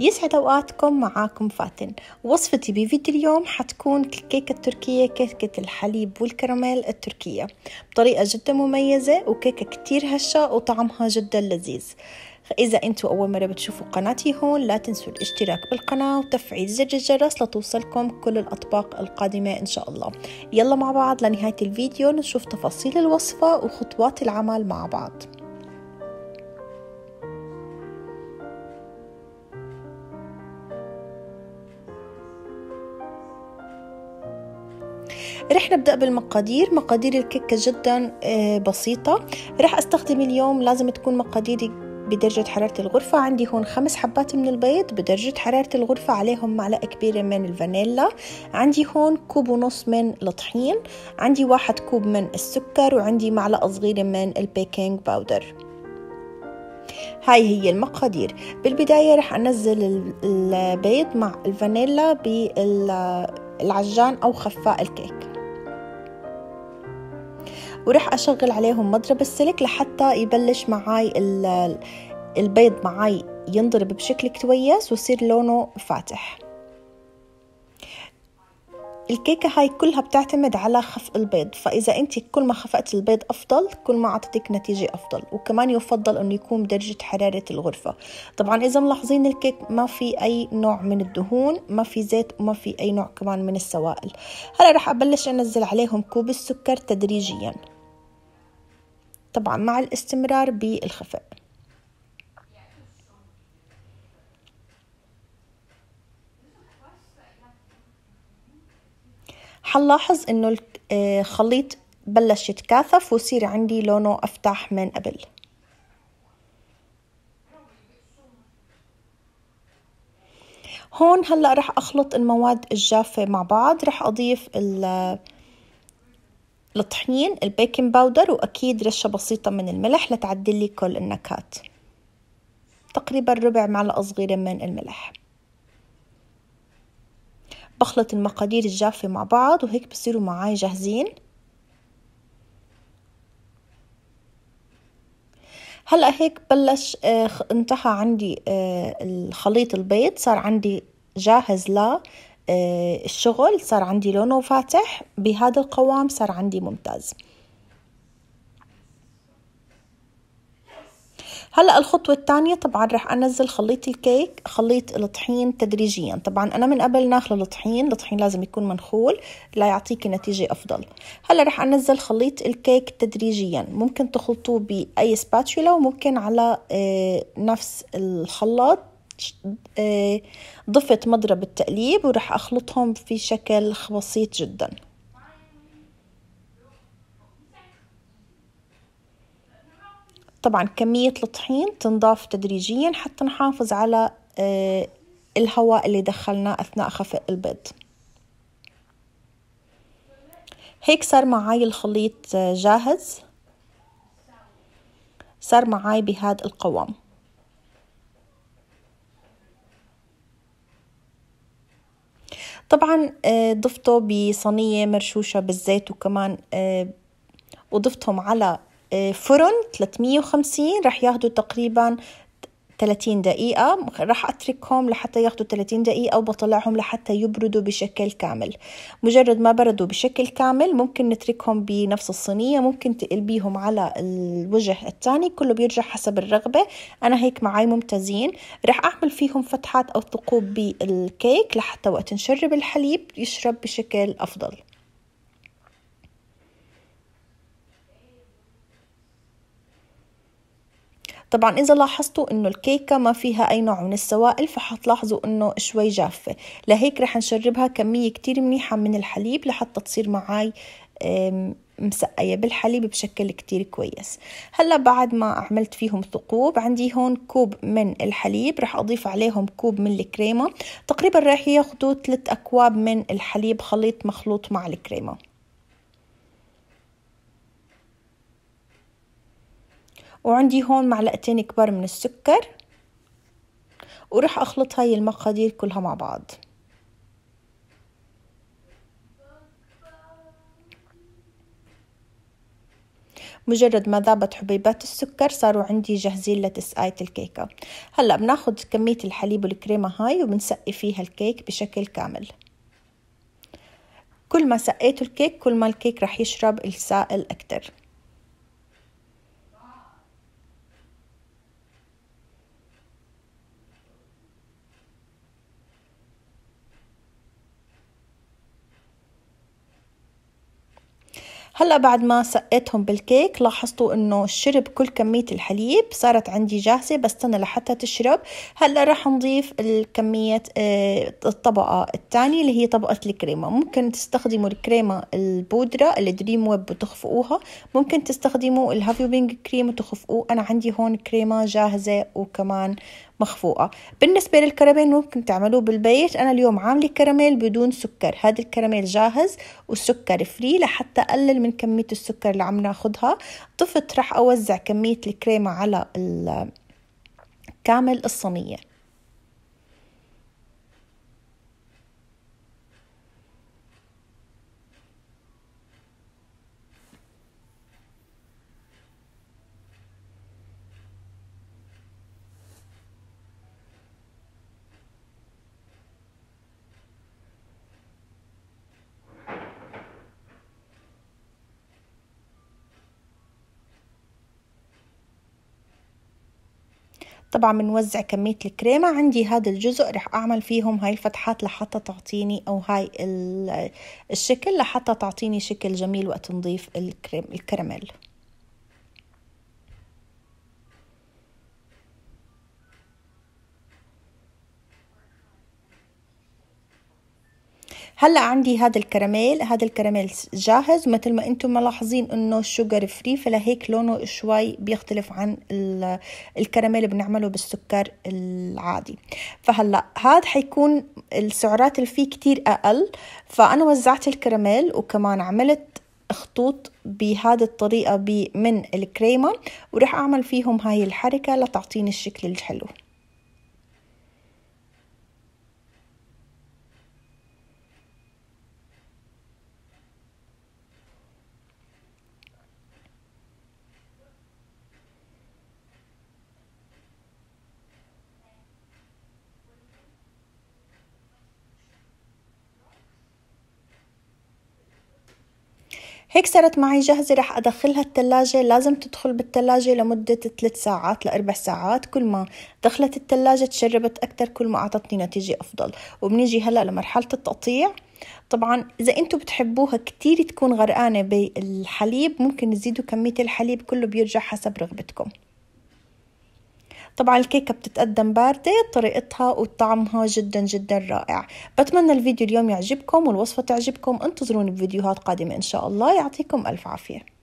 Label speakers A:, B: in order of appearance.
A: يسعد اوقاتكم معاكم فاتن وصفتي بفيديو اليوم حتكون الكيكة التركية كيكة الحليب والكراميل التركية بطريقة جدا مميزة وكيكة كتير هشة وطعمها جدا لذيذ إذا أنتوا أول مرة بتشوفوا قناتي هون لا تنسوا الاشتراك بالقناة وتفعيل زر الجرس لتوصلكم كل الأطباق القادمة إن شاء الله يلا مع بعض لنهاية الفيديو نشوف تفاصيل الوصفة وخطوات العمل مع بعض رح نبدأ بالمقادير مقادير الكيكة جدا آه، بسيطة رح استخدم اليوم لازم تكون مقاديري بدرجة حرارة الغرفة عندي هون خمس حبات من البيض بدرجة حرارة الغرفة عليهم معلقة كبيرة من الفانيلا عندي هون كوب ونص من الطحين عندي واحد كوب من السكر وعندي معلقة صغيرة من البيكنج باودر هاي هي المقادير بالبداية رح أنزل البيض مع الفانيلا بالعجان أو خفاء الكيك وراح أشغل عليهم مضرب السلك لحتى يبلش معاي البيض معاي ينضرب بشكل كويس ويصير لونه فاتح الكيكة هاي كلها بتعتمد على خفق البيض فإذا أنت كل ما خفقت البيض أفضل كل ما أعطتك نتيجة أفضل وكمان يفضل أنه يكون بدرجة حرارة الغرفة طبعا إذا ملاحظين الكيك ما في أي نوع من الدهون ما في زيت وما في أي نوع كمان من السوائل هلأ رح أبلش أنزل عليهم كوب السكر تدريجياً طبعا مع الاستمرار بالخفاء حنلاحظ انه الخليط آه، بلش يتكاثف وصير عندي لونه افتح من قبل هون هلا رح اخلط المواد الجافه مع بعض رح اضيف ال الطحين البيكنج باودر وأكيد رشة بسيطة من الملح لتعدلي كل النكهات تقريبا ربع معلقة صغيرة من الملح بخلط المقادير الجافة مع بعض وهيك بصيروا معاي جاهزين هلا هيك بلش آه، انتهى عندي آه، الخليط البيض صار عندي جاهز ل آه، الشغل صار عندي لونه فاتح بهذا القوام صار عندي ممتاز هلا الخطوة الثانية طبعا رح انزل خليط الكيك خليط الطحين تدريجيا طبعا انا من قبل ناخل الطحين الطحين لازم يكون منخول ليعطيكي نتيجة افضل هلا رح انزل خليط الكيك تدريجيا ممكن تخلطوه باي سباتشولا وممكن على آه، نفس الخلاط آه، ضفت مضرب التقليب وراح أخلطهم في شكل بسيط جدا طبعا كمية الطحين تنضاف تدريجيا حتى نحافظ على آه، الهواء اللي دخلناه أثناء خفق البيض هيك صار معاي الخليط آه، جاهز صار معاي بهذا القوام طبعا آه، ضفته بصينية مرشوشة بالزيت وكمان آه، وضفتهم على آه، فرن 350 رح ياخدوا تقريبا 30 دقيقة راح أتركهم لحتى ياخدوا 30 دقيقة وبطلعهم لحتى يبردوا بشكل كامل مجرد ما بردوا بشكل كامل ممكن نتركهم بنفس الصينية ممكن تقلبيهم على الوجه الثاني كله بيرجع حسب الرغبة أنا هيك معاي ممتازين راح أعمل فيهم فتحات أو ثقوب بالكيك لحتى وقت نشرب الحليب يشرب بشكل أفضل طبعا اذا لاحظتوا انه الكيكه ما فيها اي نوع من السوائل فحتلاحظوا انه شوي جافه لهيك رح نشربها كميه كتير منيحه من الحليب لحتى تصير معاي مسقية بالحليب بشكل كتير كويس هلا بعد ما عملت فيهم ثقوب عندي هون كوب من الحليب رح أضيف عليهم كوب من الكريمة تقريبا رح ياخدوا 3 أكواب من الحليب خليط مخلوط مع الكريمة وعندي هون معلقتين كبار من السكر ورح أخلط هاي المقادير كلها مع بعض مجرد ما ذابت حبيبات السكر صاروا عندي جاهزين لتسقاية الكيكة هلأ بناخد كمية الحليب والكريمة هاي وبنسقي فيها الكيك بشكل كامل كل ما سقيتوا الكيك كل ما الكيك رح يشرب السائل أكتر هلا بعد ما سقيتهم بالكيك لاحظتوا انه شرب كل كميه الحليب صارت عندي جاهزه بستنى لحتى تشرب هلا راح نضيف الكميه آه، الطبقه الثانيه اللي هي طبقه الكريمه ممكن تستخدموا الكريمه البودره الدريم ويب وتخفقوها ممكن تستخدموا الهافيو بينج كريم وتخفقوه انا عندي هون كريمه جاهزه وكمان مخفوقة بالنسبة للكراميل ممكن تعملوه بالبيت أنا اليوم عاملة كراميل بدون سكر هذا الكراميل جاهز والسكر فري لحتى أقلل من كمية السكر اللي عم ناخدها ضفت رح أوزع كمية الكريمة على كامل الصينية طبعا بنوزع كمية الكريمة عندي هذا الجزء رح أعمل فيهم هاي الفتحات لحتى تعطيني أو هاي الشكل لحتى تعطيني شكل جميل وقت نضيف الكريم الكراميل هلا عندي هذا الكراميل هذا الكراميل جاهز ومثل ما انتم ملاحظين انه الشوجر فري فلهيك لونه شوي بيختلف عن الكراميل اللي بنعمله بالسكر العادي فهلا هذا حيكون السعرات اللي فيه كتير اقل فانا وزعت الكراميل وكمان عملت خطوط بهذه الطريقة من الكريمة وراح أعمل فيهم هاي الحركة لتعطيني الشكل الحلو هيك صارت معي جاهزة رح أدخلها التلاجة لازم تدخل بالتلاجة لمدة 3 ساعات لأربع ساعات كل ما دخلت التلاجة تشربت أكتر كل ما أعطتني نتيجة أفضل وبنيجي هلأ لمرحلة التقطيع طبعا إذا أنتم بتحبوها كتير تكون غرقانة بالحليب ممكن تزيدوا كمية الحليب كله بيرجع حسب رغبتكم طبعا الكيكة بتتقدم باردة طريقتها وطعمها جدا جدا رائع بتمنى الفيديو اليوم يعجبكم والوصفة تعجبكم انتظروني بفيديوهات قادمة ان شاء الله يعطيكم الف عافية